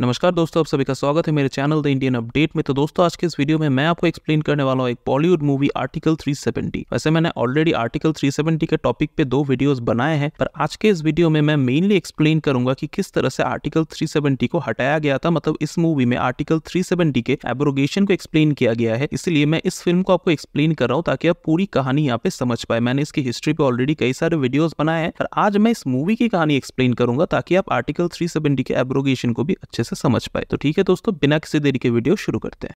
नमस्कार दोस्तों आप सभी का स्वागत है मेरे चैनल द इंडियन अपडेट में तो दोस्तों आज के इस वीडियो में मैं आपको एक्सप्लेन करने वाला हूँ एक बॉलीवुड मूवी आर्टिकल 370 वैसे मैंने ऑलरेडी आर्टिकल 370 के टॉपिक पे दो वीडियोस बनाए हैं पर आज के इस वीडियो में मैं मेनली एक्सप्लेन करूंगा कि किस तरह से आर्टिकल थ्री को हटाया गया था मतलब इस मूवी में आर्टिकल थ्री के एब्रोगेशन को एक्सप्लेन किया गया है इसलिए मैं इस फिल्म को आपको एक्सप्लेन कर रहा हूँ ताकि आप पूरी कहानी यहाँ पे समझ पाए मैंने इसकी हिस्ट्री पे ऑलरेडी कई सारे वीडियोज बनाए हैं पर आज मैं इस मूवी की कहानी एक्सप्लेन करूंगा ताकि आप आर्टिकल थ्री के एब्रोगेशन को भी अच्छे से समझ पाए तो ठीक है दोस्तों बिना किसी देरी के वीडियो शुरू करते हैं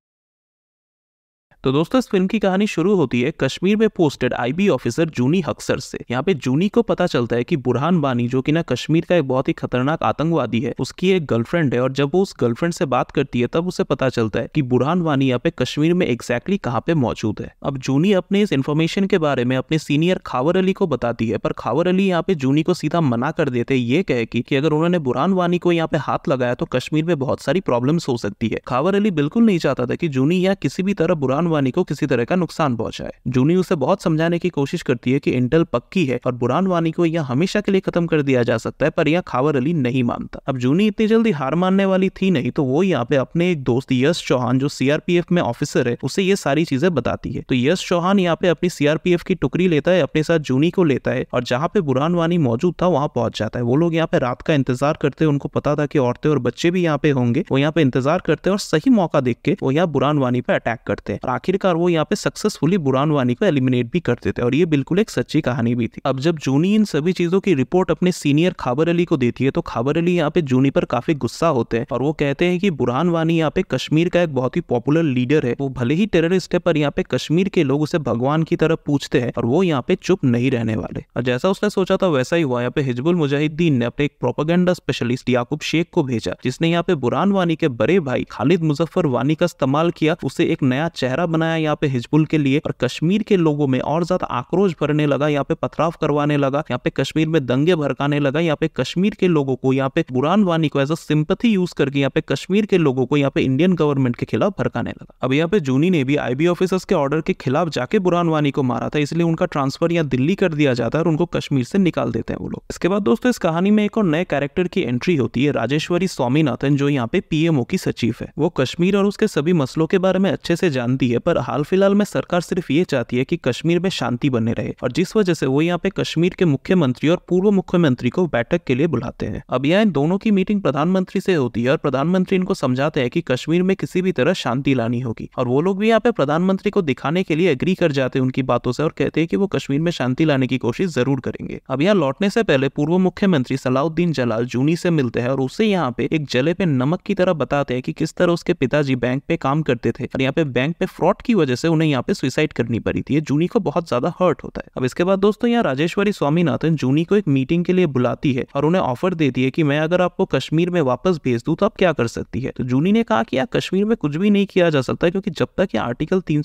तो दोस्तों इस फिल्म की कहानी शुरू होती है कश्मीर में posted IB officer Juni Haksar से यहाँ पे जूनी को पता चलता है कि बुरहान बानी जो कि ना कश्मीर का एक बहुत ही खतरनाक आतंकवादी है उसकी एक गर्लफ्रेंड है और जब वो उस गर्लफ्रेंड से बात करती है तब उसे पता चलता है की बुरहान वानी यहाँ पे कश्मीर में एक्जैक्टली कहाँ पे मौजूद है अब जूनी अपने इस इन्फॉर्मेशन के बारे में अपने सीनियर खावर अली को बताती है पर खावर अली यहाँ पे जूनी को सीधा मना कर देते ये कह की कि अगर उन्होंने बुरहान वानी को यहाँ पे हाथ लगाया तो कश्मीर में बहुत सारी प्रॉब्लम हो सकती है खावर अली बिल्कुल नहीं चाहता था कि जूनी यहाँ किसी भी तरह बुरहान अंबानी को किसी तरह का नुकसान पहुंचाए जूनी उसे बहुत समझाने की कोशिश करती है कि इंटेल पक्की है और बुरान वानी को यह हमेशा के लिए खत्म कर दिया जा सकता है पर यह खावर अली नहीं मानता अब जूनी इतनी जल्दी हार मानने वाली थी नहीं तो वो यहाँ पे अपने एक दोस्त यश चौहान जो सीआरपीएफ में ऑफिसर है उसे ये सारी चीजें बताती है तो यश चौहान यहाँ पे अपनी सीआरपीएफ की टुकड़ी लेता है अपने साथ जूनी को लेता है और जहाँ पे बुरान वानी मौजूद था वहाँ पहुंच जाता है वो लोग यहाँ पे रात का इंतजार करते हैं उनको पता था कि औरतें और बच्चे भी यहाँ पे होंगे वो यहाँ पे इंतजार करते हैं और सही मौका देख के वो यहाँ बुरान वानी पे अटैक करते हैं आखिरकार वो यहाँ पे सक्सेसफुली बुरान वानी को एलिमिनेट भी कर देते और ये बिल्कुल एक सच्ची कहानी भी थी अब जब जूनी इन सभी चीजों की रिपोर्ट अपने सीनियर खाबर अली को देती है तो खाबर अली यहाँ पे जूनी पर काफी गुस्सा होते हैं और वो कहते हैं कि बुरान वानी यहाँ पे कश्मीर का एक बहुत ही पॉपुलर लीडर है वो भले ही टेररिस्ट है पर यहाँ पे कश्मीर के लोग उसे भगवान की तरफ पूछते हैं और वो यहाँ पे चुप नहीं रहने वाले और जैसा उसने सोचा था वैसा ही हुआ यहाँ पे हिजबुल मुजाहिदीन ने अपने एक प्रोपागेंडा स्पेशलिस्ट याकूब शेख को भेजा जिसने यहाँ पे बुरान वानी के बड़े भाई खालिद मुजफ्फर वानी का इस्तेमाल किया उसे एक नया चेहरा बनाया यहाँ पे हिजबुल के लिए और कश्मीर के लोगों में और ज्यादा आक्रोश भरने लगा यहाँ पे पथराव करवाने लगा यहाँ पे कश्मीर में दंगे भड़काने लगा यहाँ पे कश्मीर के लोगों को यहाँ पे बुरान वानी को एज अ सिंपथी यूज करके यहाँ पे कश्मीर के लोगों को यहाँ पे इंडियन गवर्नमेंट के खिलाफ भड़काने लगा अब यहाँ पे जूनी ने भी आईबी ऑफिसर्स के ऑर्डर के खिलाफ जाके बुरान वानी को मारा था इसलिए उनका ट्रांसफर यहाँ दिल्ली कर दिया जाता है और उनको कश्मीर से निकाल देते हैं वो लोग इसके बाद दोस्तों इस कहानी में एक और नए कैरेक्टर की एंट्री होती है राजेश्वरी स्वामीनाथन जो यहाँ पे पीएमओ की सचिव है वो कश्मीर और उसके सभी मसलों के बारे में अच्छे से जानती है पर हाल फिलहाल में सरकार सिर्फ ये चाहती है कि कश्मीर में शांति बने रहे और जिस वजह से वो यहाँ पे कश्मीर के मुख्यमंत्री और पूर्व मुख्यमंत्री को बैठक के लिए बुलाते हैं अब यहाँ दोनों की मीटिंग प्रधानमंत्री से होती है और प्रधानमंत्री इनको समझाते हैं कि कश्मीर में किसी भी तरह शांति लानी होगी और वो लोग भी यहाँ पे प्रधानमंत्री को दिखाने के लिए एग्री कर जाते हैं उनकी बातों से और कहते हैं कि वो कश्मीर में शांति लाने की कोशिश जरूर करेंगे अब यहाँ लौटने से पहले पूर्व मुख्यमंत्री सलाउद्दीन जलाल जूनी से मिलते हैं और उसे यहाँ पे एक जले पे नमक की तरह बताते हैं कि किस तरह उसके पिताजी बैंक पे काम करते थे और यहाँ पे बैंक पे फ्रॉड थॉट की वजह से उन्हें यहाँ पे सुसाइड करनी पड़ी थी जूनी को बहुत ज्यादा हर्ट होता है अब इसके बाद दोस्तों यहाँ राजेश्वरी स्वामीनाथन जूनी को एक मीटिंग के लिए बुलाती है और उन्हें ऑफर देती है कि मैं अगर आपको कश्मीर में वापस भेज दू तो आप क्या कर सकती है तो जूनी ने कहा कि यार कश्मीर में कुछ भी नहीं किया जा सकता क्योंकि जब तक ये आर्टिकल तीन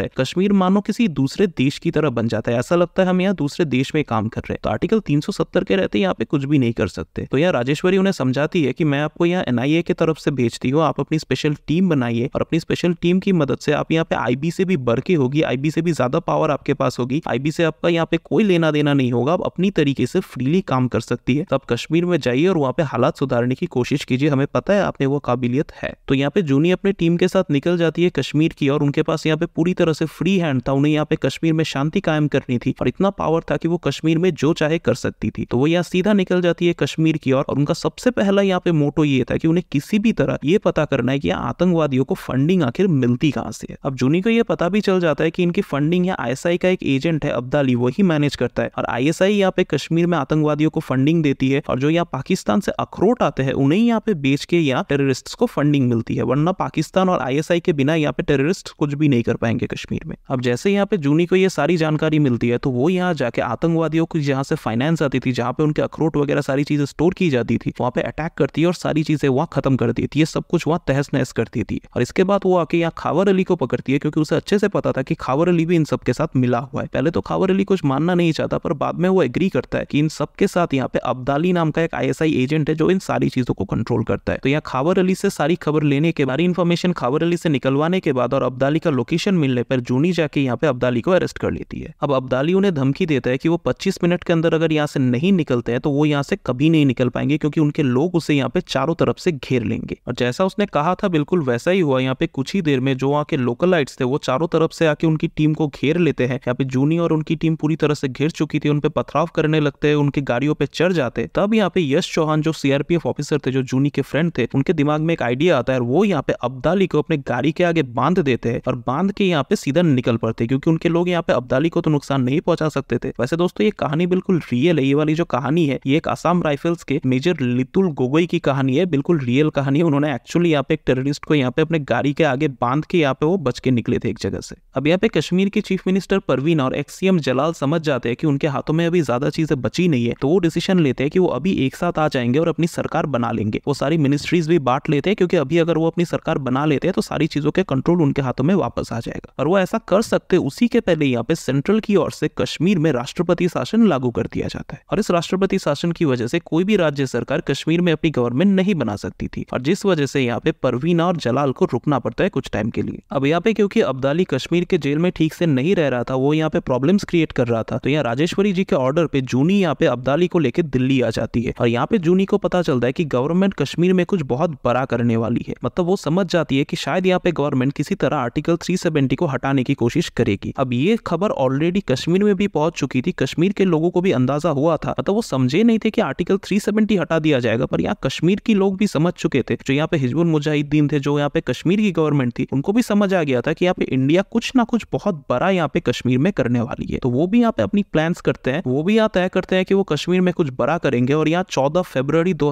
है कश्मीर मानो किसी दूसरे देश की तरह बन जाता है ऐसा लगता है हम यहाँ दूसरे देश में काम कर रहे हैं तो आर्टिकल तीन के रहते यहाँ पे कुछ भी नहीं कर सकते तो यहाँ राजेश्वरी उन्हें समझाती है कि मैं आपको यहाँ एनआईए की तरफ से भेजती हूँ आप अपनी स्पेशल टीम बनाइए और अपनी स्पेशल टीम की मदद से आप यहाँ पे आईबी से भी बढ़ के होगी आईबी से भी ज्यादा पावर आपके पास होगी आईबी से आपका यहाँ पे कोई लेना देना नहीं होगा आप अपनी तरीके से फ्रीली काम कर सकती है तो आप कश्मीर में जाइए और वहाँ पे हालात सुधारने की कोशिश कीजिए हमें पता है आपने वो काबिलियत है तो यहाँ पे जूनी अपने टीम के साथ निकल जाती है कश्मीर की और उनके पास यहाँ पे पूरी तरह से फ्री हैंड था उन्हें यहाँ पे कश्मीर में शांति कायम करनी थी और इतना पावर था कि वो कश्मीर में जो चाहे कर सकती थी तो वो यहाँ सीधा निकल जाती है कश्मीर की और, उनका सबसे पहला यहाँ पे मोटो ये था कि उन्हें किसी भी तरह ये पता करना है कि आतंकवादियों को फंडिंग आखिर मिलती कहाँ से है अब जूनी को यह पता भी चल जाता है कि इनकी फंडिंग या आईएसआई का एक एजेंट है अब्दाली वही मैनेज करता है और आईएसआई यहाँ पे कश्मीर में आतंकवादियों को फंडिंग देती है और जो यहाँ पाकिस्तान से अखरोट आते हैं उन्हें यहाँ पे बेच के यहाँ टेररिस्ट को फंडिंग मिलती है वरना पाकिस्तान और आईएसआई के बिना यहाँ पे टेररिस्ट कुछ भी नहीं कर पाएंगे कश्मीर में अब जैसे यहाँ पे जूनी को यह सारी जानकारी मिलती है तो वो यहाँ जाके आतंकवादियों को जहाँ से फाइनेंस आती थी जहाँ पे उनके अखरोट वगैरह सारी चीजें स्टोर की जाती थी वहाँ पे अटैक करती है और सारी चीजें वहाँ खत्म कर देती है सब कुछ वहाँ तहस नहस करती थी और इसके बाद वो आके यहाँ खावर अली को पकड़ करती है क्योंकि उसे अच्छे से पता था कि खावर अली भी इन सबके साथ मिला हुआ है पहले तो खावर अली कुछ मानना नहीं चाहता पर बाद में वो एग्री करता है कि इन सबके साथ यहाँ पे अब्दाली नाम का एक आई एजेंट है जो इन सारी चीजों को कंट्रोल करता है तो यहाँ खावर अली से सारी खबर लेने के बारे इन्फॉर्मेशन खावर अली से निकलवाने के बाद और अब्दाली का लोकेशन मिलने पर जूनी जाके यहाँ पे अब्दाली को अरेस्ट कर लेती है अब अब्दाली उन्हें धमकी देता है कि वो पच्चीस मिनट के अंदर अगर यहाँ से नहीं निकलते हैं तो वो यहाँ से कभी नहीं निकल पाएंगे क्योंकि उनके लोग उसे यहाँ पे चारों तरफ से घेर लेंगे और जैसा उसने कहा था बिल्कुल वैसा ही हुआ यहाँ पे कुछ ही देर में जो वहाँ के लोकल एम्पलाइट्स थे वो चारों तरफ से आके उनकी टीम को घेर लेते हैं यहाँ पे जूनी और उनकी टीम पूरी तरह से घिर चुकी थी उनपे पथराव करने लगते हैं उनकी गाड़ियों पे चढ़ जाते तब यहाँ पे यश चौहान जो सीआरपीएफ ऑफिसर थे जो जूनी के फ्रेंड थे उनके दिमाग में एक आइडिया आता है वो यहाँ पे अब्दाली को अपने गाड़ी के आगे बांध देते हैं और बांध के यहाँ पे सीधा निकल पड़ते क्योंकि उनके लोग यहाँ पे अब्दाली को तो नुकसान नहीं पहुंचा सकते थे वैसे दोस्तों ये कहानी बिल्कुल रियल है ये वाली जो कहानी है ये एक आसाम राइफल्स के मेजर लितुल गोगोई की कहानी है बिल्कुल रियल कहानी है उन्होंने एक्चुअली यहाँ पे एक टेररिस्ट को यहाँ पे अपने गाड़ी के आगे बांध के यहाँ पे वो बच बच के निकले थे एक जगह से अब यहाँ पे कश्मीर के चीफ मिनिस्टर परवीन और एक्सीएम जलाल समझ जाते हैं कि उनके हाथों में अभी ज्यादा चीजें बची नहीं है तो वो डिसीजन लेते हैं कि वो अभी एक साथ आ जाएंगे और अपनी सरकार बना लेंगे वो सारी मिनिस्ट्रीज भी बांट लेते हैं क्योंकि अभी अगर वो अपनी सरकार बना लेते हैं तो सारी चीजों के कंट्रोल उनके हाथों में वापस आ जाएगा और वो ऐसा कर सकते उसी के पहले यहाँ पे सेंट्रल की ओर से कश्मीर में राष्ट्रपति शासन लागू कर दिया जाता है और इस राष्ट्रपति शासन की वजह से कोई भी राज्य सरकार कश्मीर में अपनी गवर्नमेंट नहीं बना सकती थी और जिस वजह से यहाँ पे परवीना और जलाल को रुकना पड़ता है कुछ टाइम के लिए अब यहाँ पे पे क्योंकि अब्दाली कश्मीर के जेल में ठीक से नहीं रह रहा था वो यहाँ पे प्रॉब्लम्स क्रिएट कर रहा था तो यहाँ राजेश्वरी जी के ऑर्डर पे जूनी यहाँ पे अब्दाली को लेकर दिल्ली आ जाती है और यहाँ पे जूनी को पता चलता है की गवर्नमेंट कश्मीर में कुछ बहुत बड़ा करने वाली है मतलब वो समझ जाती है की शायद यहाँ पे गवर्नमेंट किसी तरह आर्टिकल थ्री को हटाने की कोशिश करेगी अब ये खबर ऑलरेडी कश्मीर में भी पहुंच चुकी थी कश्मीर के लोगों को भी अंदाजा हुआ था मतलब वो समझे नहीं थे कि आर्टिकल 370 हटा दिया जाएगा पर यहाँ कश्मीर की लोग भी समझ चुके थे जो यहाँ पे हिजबुल मुजाहिदीन थे जो यहाँ पे कश्मीर की गवर्नमेंट थी उनको भी समझ आ गया दिया था कि यहाँ पे इंडिया कुछ ना कुछ बहुत बड़ा यहाँ पे कश्मीर में करने वाली है तो वो भी यहाँ पे अपनी प्लान करते हैं वो भी यहाँ तय करते हैं कि वो कश्मीर में कुछ बड़ा करेंगे और यहाँ चौदह फेब्रवरी दो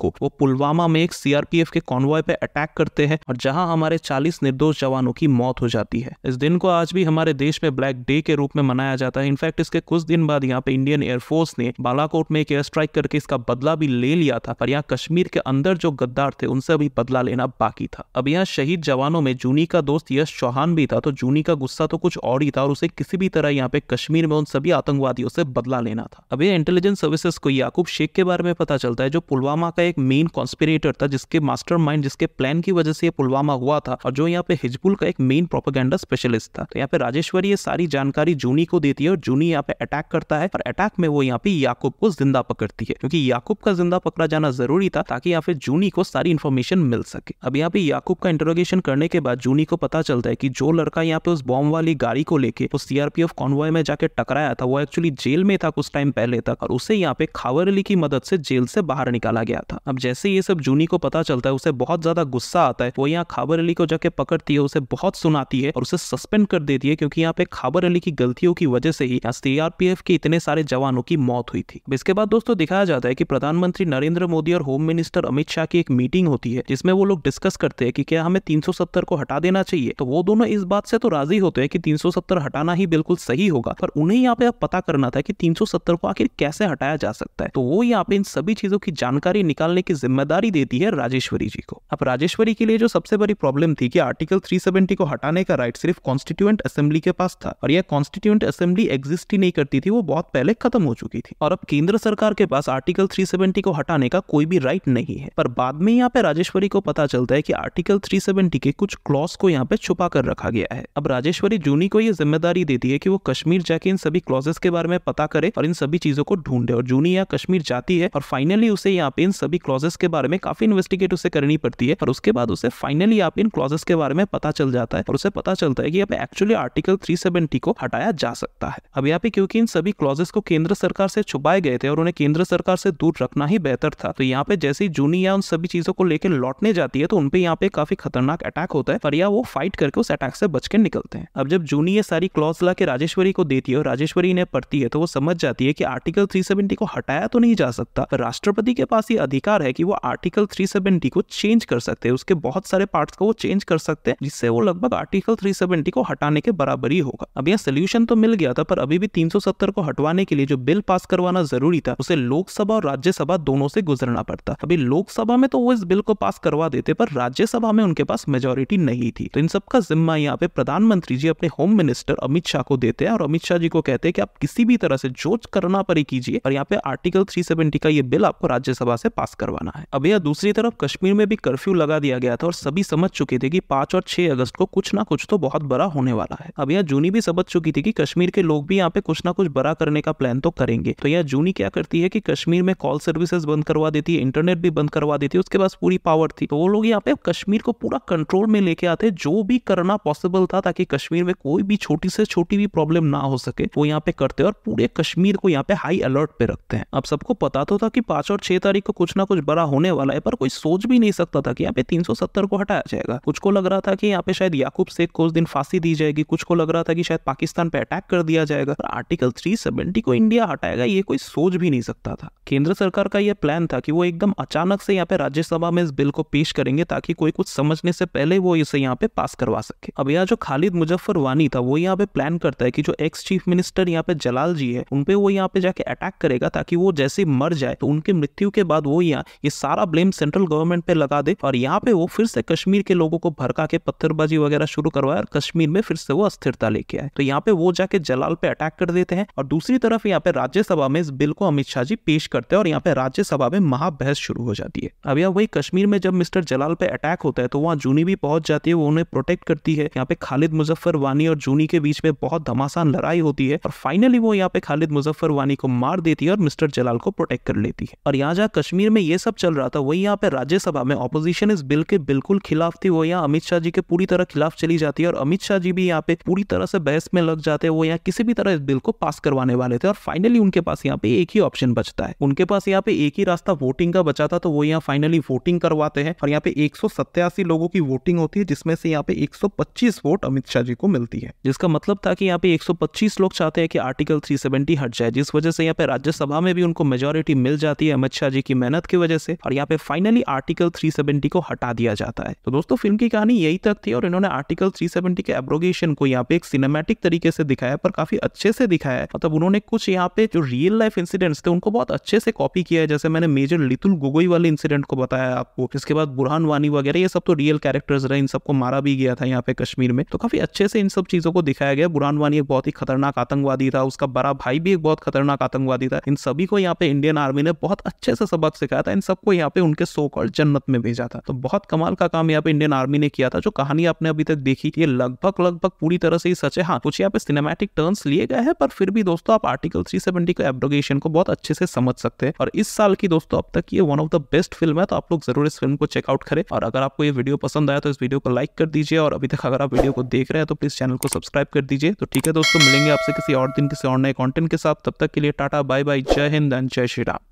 को वो पुलवामा में एक सीआरपीएफ के कॉन्वॉय पे अटैक करते हैं और जहां हमारे चालीस निर्दोष जवानों की मौत हो जाती है इस दिन को आज भी हमारे देश में ब्लैक डे के रूप में मनाया जाता है इनफैक्ट इसके कुछ दिन बाद यहाँ पे इंडियन एयरफोर्स ने बालाकोट में एक एयर स्ट्राइक करके इसका बदला भी ले लिया था पर यहाँ कश्मीर के अंदर जो गद्दार थे उनसे भी बदला लेना बाकी था अब यहाँ शहीद जवानों में जूनी का दो दोस्त यश चौहान भी था तो जूनी का गुस्सा तो कुछ और ही था और उसे किसी भी तरह यहाँ पे कश्मीर में उन सभी आतंकवादियों से बदला लेना था अब ये इंटेलिजेंस सर्विसेज को याकूब शेख के बारे में पता चलता है जो पुलवामा का एक मेन कॉन्स्पिरेटर था जिसके मास्टर जिसके प्लान की वजह से ये पुलवामा हुआ था और जो यहाँ पे हिजबुल का एक मेन प्रोपोगेंडा स्पेशलिस्ट था तो यहाँ पे राजेश्वरी ये सारी जानकारी जूनी को देती है और जूनी यहाँ पे अटैक करता है और अटैक में वो यहाँ पे याकूब को जिंदा पकड़ती है क्योंकि याकूब का जिंदा पकड़ा जाना जरूरी था ताकि यहाँ पे जूनी को सारी इन्फॉर्मेशन मिल सके अब यहाँ पे याकूब का इंटरोगेशन करने के बाद जूनी को पता चलता है कि जो लड़का यहाँ पे उस बॉम्ब वाली गाड़ी को लेके उस सीआरपीएफ कॉन्वॉय में जाके टकराया था वो एक्चुअली जेल में था कुछ टाइम पहले तक और उसे यहाँ पे खावर अली की मदद से जेल से बाहर निकाला गया था अब जैसे ये सब जूनी को पता चलता है उसे बहुत ज्यादा गुस्सा आता है वो यहाँ खाबर अली को जाके पकड़ती है उसे बहुत सुनाती है और उसे सस्पेंड कर देती है क्योंकि यहाँ पे खाबर अली की गलतियों की वजह से ही सीआरपीएफ के इतने सारे जवानों की मौत हुई थी इसके बाद दोस्तों दिखाया जाता है की प्रधानमंत्री नरेंद्र मोदी और होम मिनिस्टर अमित शाह की एक मीटिंग होती है जिसमें वो लोग डिस्कस करते हैं कि क्या हमें 370 को हटा देना चाहिए तो वो दोनों इस बात से तो राजी होते हैं कि 370 हटाना ही बिल्कुल सही होगा पर उन्हें यहाँ पे अब पता करना था कि 370 को आखिर कैसे हटाया जा सकता है तो वो यहाँ पे इन सभी चीजों की जानकारी निकालने की जिम्मेदारी देती है राजेश्वरी जी को अब राजेश्वरी के लिए जो सबसे बड़ी प्रॉब्लम थी कि आर्टिकल थ्री को हटाने का राइट सिर्फ कॉन्स्टिट्यूएंट असेंबली के पास था और यह कॉन्स्टिट्यूएंट असेंबली एग्जिस्ट ही नहीं करती थी वो बहुत पहले खत्म हो चुकी थी और अब केंद्र सरकार के पास आर्टिकल 370 को हटाने का कोई भी राइट नहीं है पर बाद में यहाँ पे राजेश्वरी को पता चलता है कि आर्टिकल 370 के कुछ क्लॉज को यहाँ पे छुपा कर रखा गया है अब राजेश्वरी जूनी को ये जिम्मेदारी देती है कि वो कश्मीर जाके इन सभी क्लॉजेस के बारे में पता करे और इन सभी चीजों को ढूंढे और जूनी यहाँ कश्मीर जाती है और फाइनली उसे यहाँ पे इन सभी क्लॉजेस के बारे में काफी इन्वेस्टिगेट उसे करनी पड़ती है और उसके बाद उसे फाइनली यहाँ पे इन क्लॉजेस के बारे में पता चल जाता है और उसे पता चलता है कि अब एक्चुअली आर्टिकल थ्री को हटाया जा सकता है अब यहाँ पे क्योंकि इन सभी क्लॉजेस को केंद्र सरकार से छुपाए गए थे और उन्हें केंद्र सरकार से दूर रखना ही बेहतर था तो यहाँ पे जैसे ही जूनी या उन सभी चीजों को लेकर लौटने जाती है तो उनपे यहाँ पे काफी खतरनाक अटैक होता है पर या वो फाइट करके उस अटैक से बच के निकलते हैं अब जब जूनी ये सारी क्लॉज ला के राजेश्वरी को देती है और राजेश्वरी इन्हें पढ़ती है तो वो समझ जाती है कि आर्टिकल 370 को हटाया तो नहीं जा सकता राष्ट्रपति के पास ये अधिकार है कि वो आर्टिकल 370 को चेंज कर सकते हैं उसके बहुत सारे पार्ट को वो चेंज कर सकते हैं जिससे वो लगभग आर्टिकल थ्री को हटाने के बराबर ही होगा अब यह सोल्यूशन तो मिल गया था पर अभी भी तीन को हटवाने के लिए जो बिल पास करवाना जरूरी था उसे लोकसभा और राज्यसभा दोनों से गुजरना पड़ता अभी लोकसभा में तो वो इस बिल को पास करवा देते पर राज्यसभा में उनके पास मेजोरिटी नहीं थी तो इन सब का जिम्मा यहाँ पे प्रधानमंत्री जी अपने होम मिनिस्टर अमित शाह को देते हैं और अमित शाह जी को कहते हैं कि आप किसी भी तरह से जो करना पर ही कीजिए और यहाँ पे आर्टिकल 370 का ये बिल आपको राज्यसभा से पास करवाना है अब यह दूसरी तरफ कश्मीर में भी कर्फ्यू लगा दिया गया था और सभी समझ चुके थे कि पांच और छह अगस्त को कुछ ना कुछ तो बहुत बड़ा होने वाला है अब यह जूनी भी समझ चुकी थी कि कश्मीर के लोग भी यहाँ पे कुछ ना कुछ बड़ा करने का प्लान तो करेंगे तो यह जूनी क्या करती है कि कश्मीर में कॉल सर्विसेज बंद करवा देती है इंटरनेट भी बंद करवा देती है उसके पास पूरी पावर थी तो वो लोग यहाँ पे कश्मीर को पूरा कंट्रोल में लेके आते हैं जो भी करना पॉसिबल था ताकि कश्मीर में कोई भी छोटी से छोटी भी प्रॉब्लम ना हो सके वो यहाँ पे करते हैं और पूरे कश्मीर को यहाँ पे हाई अलर्ट पे रखते हैं अब सबको पता तो था कि पांच और छह तारीख को कुछ ना कुछ बड़ा होने वाला है पर कोई सोच भी नहीं सकता था कि यहाँ पे तीन को हटाया जाएगा कुछ को लग रहा था कि यहाँ पे शायद याकूब शेख को उस दिन फांसी दी जाएगी कुछ को लग रहा था कि शायद पाकिस्तान पे अटैक कर दिया जाएगा पर आर्टिकल थ्री को इंडिया हटाएगा ये कोई सोच भी नहीं सकता था केंद्र सरकार का यह प्लान था कि वो एकदम अचानक से यहाँ पे राज्यसभा में इस बिल को पेश करेंगे ताकि कोई कुछ समझने से पहले वो इसे यहाँ पे पास करवा सके अब यहाँ जो खालिद मुजफ्फर वानी था वो यहाँ पे प्लान करता है कि जो एक्स चीफ मिनिस्टर यहाँ पे जलाल जी है उनपे वो यहाँ पे जाके अटैक करेगा ताकि वो जैसे मर जाए तो उनके मृत्यु के बाद वो यहाँ ये सारा ब्लेम सेंट्रल गवर्नमेंट पे लगा दे और यहाँ पे वो फिर से कश्मीर के लोगों को भड़का के पत्थरबाजी वगैरह शुरू करवाए और कश्मीर में फिर से वो अस्थिरता लेके आए तो यहाँ पे वो जाके जलाल पे अटैक कर देते हैं और दूसरी तरफ यहाँ पे राज्यसभा में इस बिल को अमित शाह जी पेश करते हैं और यहाँ पे राज्यसभा में महाबहस शुरू हो जाती है अब यहाँ वही कश्मीर में जब मिस्टर जलाल पे अटैक होता है तो वहाँ जूनी भी पहुंच जाती है वो उन्हें प्रोटेक्ट करती है यहाँ पे खालिद मुजफ्फर वानी और जूनी के बीच में बहुत घमासान लड़ाई होती है और फाइनली वो यहाँ पे खालिद मुजफ्फर वानी को मार देती है और मिस्टर जलाल को प्रोटेक्ट कर लेती है और यहाँ जहाँ कश्मीर में ये सब चल रहा था वही यहाँ पे राज्यसभा में ऑपोजिशन इस बिल के बिल्कुल खिलाफ थी वो यहाँ अमित शाह जी के पूरी तरह खिलाफ चली जाती है और अमित शाह जी भी यहाँ पे पूरी तरह से बहस में लग जाते हैं वो यहाँ किसी भी तरह इस बिल को पास करवाने वाले थे और फाइनली उनके पास यहाँ पे एक ही ऑप्शन बचता है उनके पास यहाँ पे एक ही रास्ता वोटिंग का बचा था तो वो यहाँ फाइनली वोटिंग करवाते हैं और यहाँ पे एक लोगों की वोटिंग होती है जिसमें से यहाँ पे 125 वोट अमित शाह जी को मिलती है जिसका मतलब था कि यहाँ पे 125 लोग चाहते हैं कि आर्टिकल 370 हट जाए जिस वजह से यहाँ पे राज्यसभा में भी उनको मेजोरिटी मिल जाती है अमित शाह जी की मेहनत की वजह से और यहाँ पे फाइनली आर्टिकल थ्री को हटा दिया जाता है तो दोस्तों फिल्म की कहानी यही तक थी और इन्होंने आर्टिकल थ्री के एब्रोगेशन को यहाँ पे एक सिनेमेटिक तरीके से दिखाया पर काफी अच्छे से दिखाया है मतलब उन्होंने कुछ यहाँ पे जो रियल लाइफ इंसिडेंट्स थे उनको बहुत अच्छे से कॉपी किया है जैसे मैंने मेजर लितुल गोगोई वाले इंसिडेंट को बताया आपको इसके बाद बुरहान वानी वगैरह ये सब तो रियल कैरेक्टर्स रहे इन सबको मारा मारा भी गया था यहाँ पे कश्मीर में तो काफी अच्छे से इन सब चीजों को दिखाया गया बुरान वानी एक बहुत ही खतरनाक आतंकवादी था उसका बड़ा भाई भी एक बहुत खतरनाक आतंकवादी था इन सभी को यहाँ पे इंडियन आर्मी ने बहुत अच्छे से सबक सिखाया था इन सबको यहाँ पे उनके सो कॉल जन्नत में भेजा था तो बहुत कमाल का काम यहाँ पे इंडियन आर्मी ने किया था जो कहानी आपने अभी तक देखी ये लगभग लगभग पूरी तरह से ही सच है हाँ कुछ यहाँ पे सिनेमेटिक टर्न्स लिए गए हैं पर फिर भी दोस्तों आप आर्टिकल थ्री सेवेंटी के एब्रोगेशन को बहुत अच्छे से समझ सकते हैं और इस साल की दोस्तों अब तक ये one of the best film है तो आप लोग जरूर इस फिल्म को चेकआउट करें और अगर आपको ये वीडियो पसंद आया तो इस वीडियो को लाइक कर दीजिए और अभी तक अगर आप वीडियो को देख रहे हैं तो प्लीज़ चैनल को सब्सक्राइब कर दीजिए तो ठीक है दोस्तों मिलेंगे आपसे किसी और दिन किसी और नए कॉन्टेंट के साथ तब तक के लिए टाटा बाय बाय जय हिंद एंड जय श्री राम